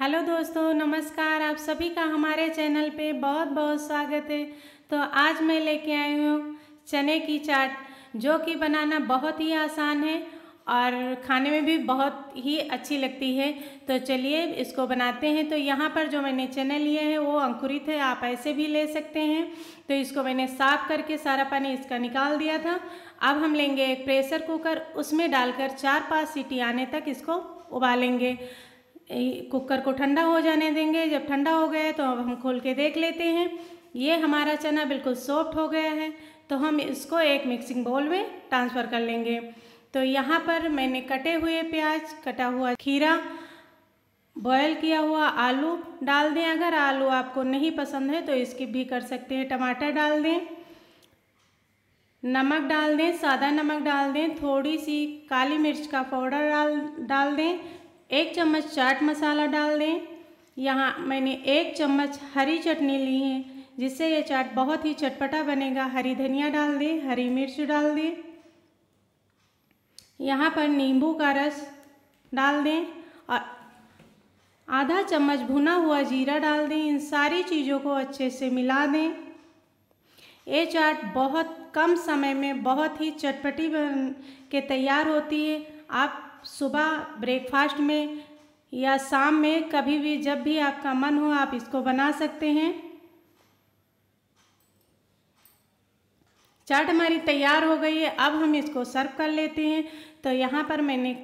hello दोस्तों नमस्कार आप सभी का हमारे चैनल पे बहुत बहुत स्वागत है तो आज मैं लेके आई हूँ चने की चाट जो कि बनाना बहुत ही आसान है और खाने में भी बहुत ही अच्छी लगती है तो चलिए इसको बनाते हैं तो यहाँ पर जो मैंने चने लिए हैं वो अंकुरित है आप ऐसे भी ले सकते हैं तो इसको मैंने साफ़ करके सारा पानी इसका निकाल दिया था अब हम लेंगे एक प्रेशर कुकर उसमें डालकर चार पाँच सीटी आने तक इसको उबालेंगे कुकर को ठंडा हो जाने देंगे जब ठंडा हो गया तो अब हम खोल के देख लेते हैं ये हमारा चना बिल्कुल सॉफ्ट हो गया है तो हम इसको एक मिक्सिंग बाउल में ट्रांसफ़र कर लेंगे तो यहाँ पर मैंने कटे हुए प्याज कटा हुआ खीरा बॉयल किया हुआ आलू डाल दें अगर आलू आपको नहीं पसंद है तो इसकी भी कर सकते हैं टमाटर डाल दें नमक डाल दें सादा नमक डाल दें थोड़ी सी काली मिर्च का पाउडर डाल डाल दें एक चम्मच चाट मसाला डाल दें यहाँ मैंने एक चम्मच हरी चटनी ली है जिससे ये चाट बहुत ही चटपटा बनेगा हरी धनिया डाल दें हरी मिर्च डाल दें यहाँ पर नींबू का रस डाल दें और आधा चम्मच भुना हुआ जीरा डाल दें इन सारी चीज़ों को अच्छे से मिला दें ये चाट बहुत कम समय में बहुत ही चटपटी बन के तैयार होती है आप सुबह ब्रेकफास्ट में या शाम में कभी भी जब भी आपका मन हो आप इसको बना सकते हैं चाट हमारी तैयार हो गई है अब हम इसको सर्व कर लेते हैं तो यहाँ पर मैंने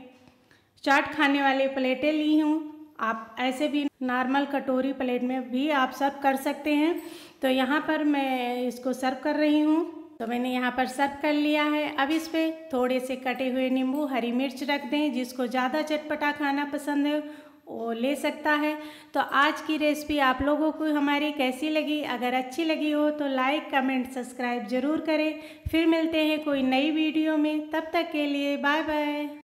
चाट खाने वाले प्लेटें ली हूँ आप ऐसे भी नॉर्मल कटोरी प्लेट में भी आप सर्व कर सकते हैं तो यहाँ पर मैं इसको सर्व कर रही हूँ तो मैंने यहाँ पर सर्व कर लिया है अब इस पर थोड़े से कटे हुए नींबू हरी मिर्च रख दें जिसको ज़्यादा चटपटा खाना पसंद है वो ले सकता है तो आज की रेसिपी आप लोगों को हमारी कैसी लगी अगर अच्छी लगी हो तो लाइक कमेंट सब्सक्राइब ज़रूर करें फिर मिलते हैं कोई नई वीडियो में तब तक के लिए बाय बाय